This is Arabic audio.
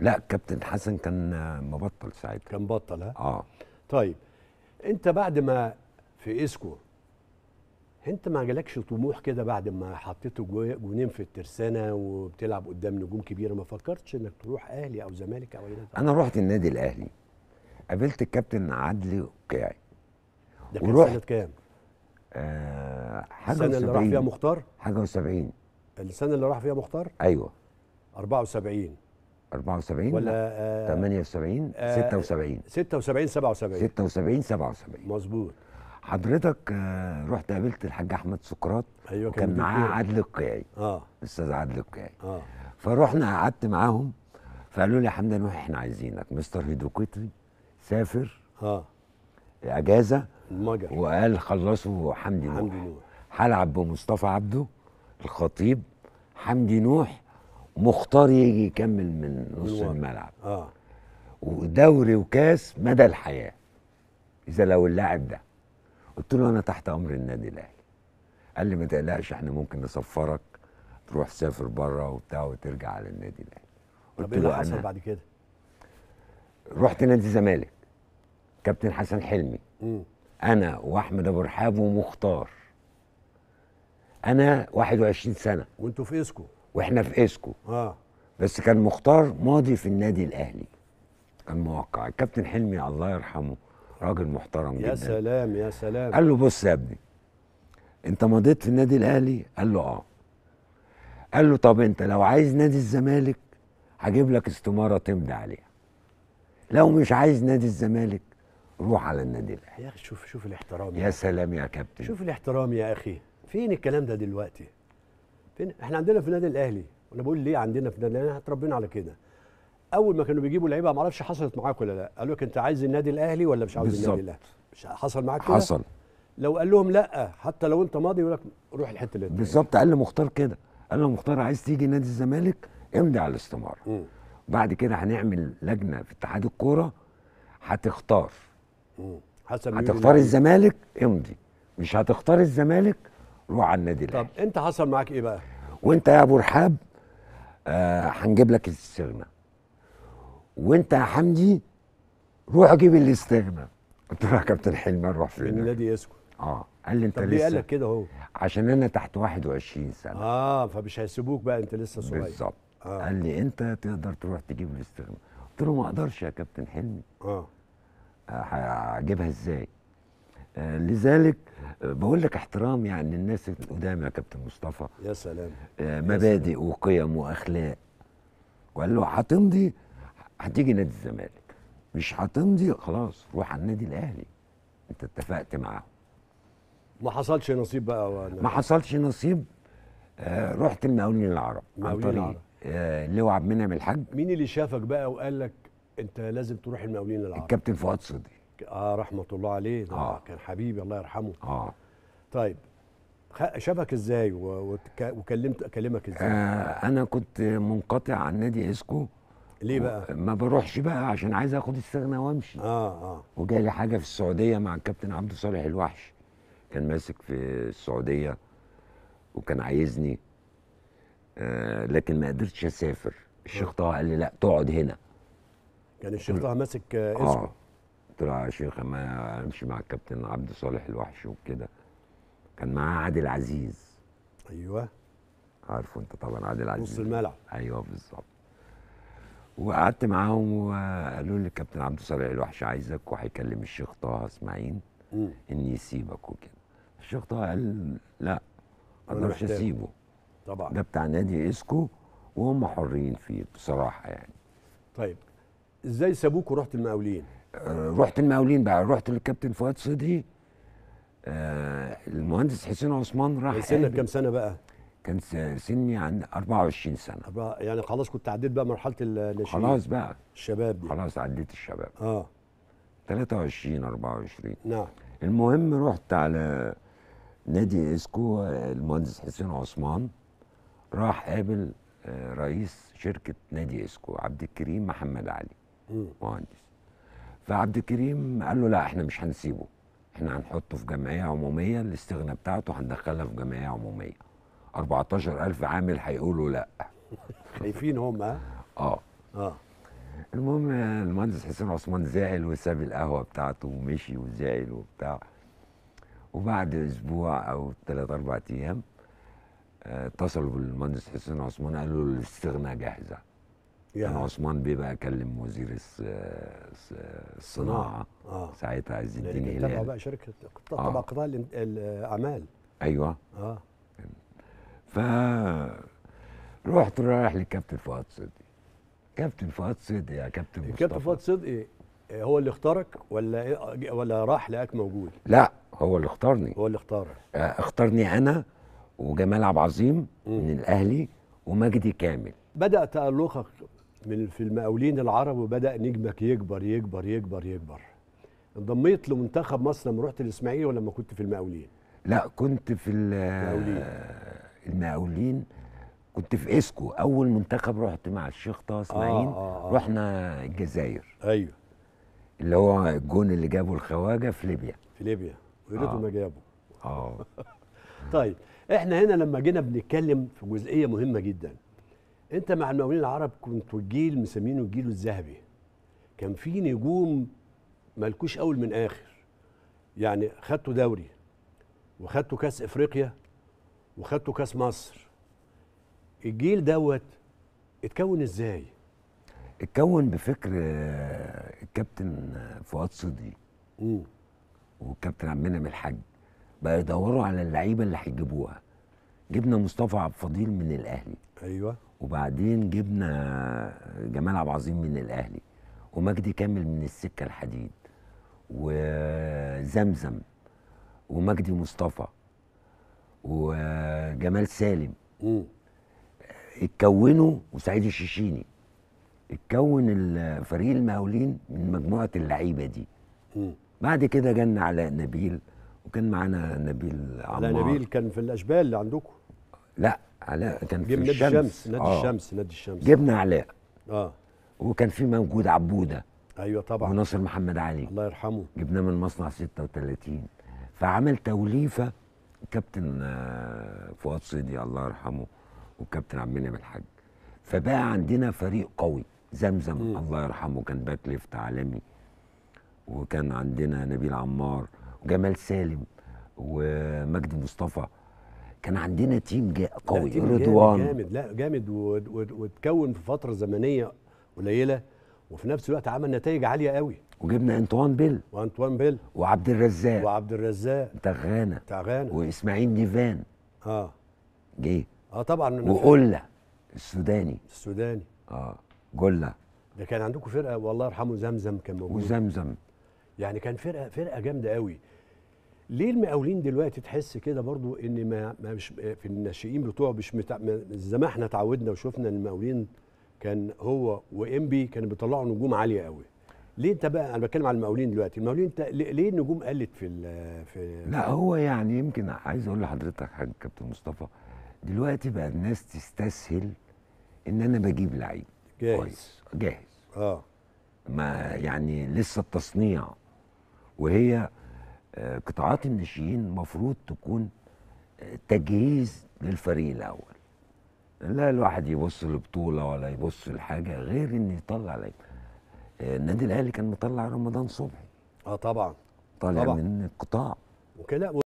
لا كابتن حسن كان آه، مبطل ساعتها كان بطل ها اه طيب انت بعد ما في اسكو انت ما جالكش طموح كده بعد ما حطيت جونين في الترسانه وبتلعب قدام نجوم كبيره ما فكرتش انك تروح اهلي او زمالك او ايه انا رحت النادي الاهلي قابلت الكابتن عدلي وكاعي ده كان سنه كام؟ آه حاجه السنه اللي راح فيها مختار؟ حاجه و70 السنه اللي راح فيها مختار؟ ايوه 74 74 ولا آه 78 آه 76 76 77 76 77 مظبوط حضرتك آه رحت قابلت الحاج احمد سقراط ايوه كان معاه عدل القيعي اه الاستاذ عدل القيعي اه فروحنا قعدت معاهم فقالوا لي يا حمدان روح احنا عايزينك مستر هيدوكيتري سافر اه اجازه المجر وقال خلصوا حمدي نوح حمدي نوح هلعب بمصطفى عبده الخطيب حمدي نوح مختار يجي يكمل من نص الملعب اه ودوري وكاس مدى الحياه اذا لو اللاعب ده قلت له انا تحت امر النادي الاهلي قال لي ما تقلقش احنا ممكن نسفرك تروح تسافر بره وبتاع وترجع على النادي الاهلي قلت إيه له اللي حصل بعد كده رحت نادي الزمالك كابتن حسن حلمي م. انا واحمد ابو رحاب ومختار انا 21 سنه وانتوا في اسكو واحنا في اسكو اه بس كان مختار ماضي في النادي الاهلي كان موقع الكابتن حلمي الله يرحمه راجل محترم جدا يا سلام يا سلام قال له بص يا ابني انت مضيت في النادي الاهلي قال له اه قال له طب انت لو عايز نادي الزمالك هجيب لك استماره تمضي عليها لو مش عايز نادي الزمالك روح على النادي الاهلي يا اخي شوف شوف الاحترام يا سلام يا كابتن شوف الاحترام يا اخي فين الكلام ده دلوقتي فين احنا عندنا في النادي الاهلي وانا بقول ليه عندنا في النادي الاهلي اتربينا على كده اول ما كانوا بيجيبوا لعيبه ما اعرفش حصلت معاك ولا لا قالوا لك انت عايز النادي الاهلي ولا مش عاوز النادي الاهلي مش حصل معاك كده حصل لو قال لهم لا حتى لو انت ماضي يقول لك روح الحته اللي بالظبط قال لمختار كده قال له مختار عايز تيجي نادي الزمالك امضي على الاستماره بعد كده هنعمل لجنه في اتحاد الكوره هتختار حسب هتختار الزمالك امضي مش هتختار الزمالك روح على النادي الاهلي طب انت حصل معاك ايه بقى؟ وانت يا ابو رحاب آه هنجيب لك الاستغنى وانت يا حمدي روح جيب الاستغنى قلت له يا كابتن حلمي اروح فين؟ النادي يسكت اه قال لي انت لسه قال لك كده هو عشان انا تحت 21 سنه اه فمش هيسيبوك بقى انت لسه صغير بالظبط آه. قال لي انت تقدر تروح تجيب الاستغنى قلت له ما اقدرش يا كابتن حلمي اه, آه، هجيبها ازاي؟ آه، لذلك آه، بقول لك احترام يعني الناس القدامى يا كابتن مصطفى يا سلام مبادئ آه، يا سلام. وقيم واخلاق وقال له هتمضي هتيجي نادي الزمالك مش هتمضي خلاص روح على النادي الاهلي انت اتفقت معاهم ما حصلش نصيب بقى ولا ما حصلش نصيب آه رحت المقاولين العرب عن طريق اللي هو عبد المنعم الحاج مين اللي شافك بقى وقال لك انت لازم تروح المقاولين العرب الكابتن فؤاد صدقي اه رحمه الله عليه ده آه. كان حبيبي الله يرحمه اه طيب شافك ازاي وكلمت اكلمك ازاي آه انا كنت منقطع عن نادي اسكو ليه بقى ما بروحش بقى عشان عايز اخد استغنى وامشي اه اه وجالي حاجه في السعوديه مع الكابتن عبد صالح الوحش كان ماسك في السعوديه وكان عايزني آه لكن ما قدرتش اسافر الشيخ آه. طه قال لي لا تقعد هنا كان الشيخ طه ماسك اسكو آه قلت له يا شيخ ما امشي مع الكابتن عبد صالح الوحش وكده كان معاه عادل عزيز ايوه عارفه انت طبعا عادل عزيز نص الملعب ايوه بالظبط وقعدت معاهم وقالوا لي الكابتن عبد صالح الوحش عايزك وهيكلم الشيخ طه اسماعيل ان يسيبك وكده الشيخ طه قال لا ما اقدرش اسيبه طبعا ده بتاع نادي اسكو وهم حرين فيه بصراحه يعني طيب ازاي سابوك ورحت المقاولين؟ آه، رحت المقاولين بقى رحت للكابتن فؤاد صدري آه، المهندس حسين عثمان راح سنك كام سنه بقى؟ كان سني عند 24 سنه يعني خلاص كنت عديت بقى مرحله الناشئين خلاص بقى الشباب دي خلاص عديت الشباب اه 23 24 نعم المهم رحت على نادي اسكو المهندس حسين عثمان راح قابل آه، رئيس شركه نادي اسكو عبد الكريم محمد علي مهندس فعبد الكريم قال له لا احنا مش هنسيبه احنا هنحطه في جمعيه عموميه الاستغنى بتاعته هندخلها في جمعيه عموميه 14000 عامل هيقولوا لا خايفين هم ها اه اه المهم المهندس حسين عثمان زعل وساب القهوه بتاعته ومشي وزعل وبتاع وبعد اسبوع او ثلاث اربع ايام آه، اتصلوا بالمهندس حسين عثمان قالوا له الاستغناء جاهزه يعني كان آه. عثمان بيه بقى كلم وزير الصناعه آه. آه. ساعتها عز يعني الدين هلال بقى شركه قطاع آه. قطاع الاعمال ايوه اه ف رحت رايح للكابتن فؤاد صدقي كابتن فؤاد صدقي يا كابتن مصطفى كابتن فؤاد صدقي هو اللي اختارك ولا إيه، ولا راح لقاك موجود؟ لا هو اللي اختارني هو اللي اختارك آه، اختارني انا وجمال عبد العظيم من الاهلي ومجدي كامل بدأ تألقك من في المقاولين العرب وبدا نجمك يكبر يكبر يكبر يكبر انضميت لمنتخب مصر لما رحت الاسماعيلي ولا لما كنت في المقاولين لا كنت في المقاولين المقاولين كنت في اسكو اول منتخب رحت مع الشيخ طه اسماعيل آه،, آه آه رحنا الجزائر ايوه اللي هو الجون اللي جابه الخواجه في ليبيا في ليبيا ويا آه ما جابه اه طيب احنا هنا لما جينا بنتكلم في جزئيه مهمه جدا انت مع المقاولين العرب كنتوا الجيل مسمينه الجيل الذهبي كان في نجوم مالكوش اول من اخر يعني خدتوا دوري وخدتوا كاس افريقيا وخدتوا كاس مصر الجيل دوت اتكون ازاي اتكون بفكر آه، الكابتن فؤاد صدقي والكابتن عبد المنعم الحاج بقى يدوروا على اللعيبه اللي هيجيبوها جبنا مصطفى عبد الفضيل من الاهلي ايوه وبعدين جبنا جمال عبد العظيم من الاهلي ومجدي كامل من السكه الحديد وزمزم ومجدي مصطفى وجمال سالم اتكونوا وسعيد الشيشيني اتكون فريق المقاولين من مجموعه اللعيبه دي م. بعد كده جانا علاء نبيل وكان معانا نبيل عمار لا نبيل كان في الاشبال اللي عندكم لا علاء كان في نادي الشمس, الشمس. نادي آه. الشمس نادي الشمس جبنا علاء اه وكان في موجود عبوده ايوه طبعا وناصر محمد علي الله يرحمه جبناه من مصنع 36 فعمل توليفه كابتن آه، فؤاد صيدي الله يرحمه والكابتن عبد المنعم الحاج فبقى عندنا فريق قوي زمزم م. الله يرحمه كان باك ليفت عالمي وكان عندنا نبيل عمار وجمال سالم ومجدي مصطفى كان عندنا تيم قوي تيم رضوان جامد لا جامد وتكون في فتره زمنيه قليله وفي نفس الوقت عمل نتائج عاليه قوي وجبنا انطوان بيل وانطوان بيل وعبد الرزاق وعبد الرزاق بتاع غانا بتاع غانا واسماعيل نيفان اه جه اه طبعا وقلة السوداني السوداني اه جلة ده كان عندكم فرقه والله يرحمه زمزم كان موجود وزمزم يعني كان فرقه فرقه جامده قوي ليه المقاولين دلوقتي تحس كده برضو ان ما, مش في الناشئين بتوعه مش متع... زي ما احنا اتعودنا وشفنا ان المقاولين كان هو وانبي كانوا بيطلعوا نجوم عاليه قوي ليه انت بقى انا بتكلم على المقاولين دلوقتي المقاولين انت ليه النجوم قلت في في لا هو يعني يمكن عايز اقول لحضرتك حاجه كابتن مصطفى دلوقتي بقى الناس تستسهل ان انا بجيب لعيب جاهز كويس جاهز اه ما يعني لسه التصنيع وهي قطاعات الناشئين المفروض تكون آه، تجهيز للفريق الاول لا الواحد يبص لبطوله ولا يبص لحاجه غير ان يطلع لعيب آه، النادي الاهلي كان مطلع رمضان صبحي اه طبعا طالع طبعا. من القطاع وكده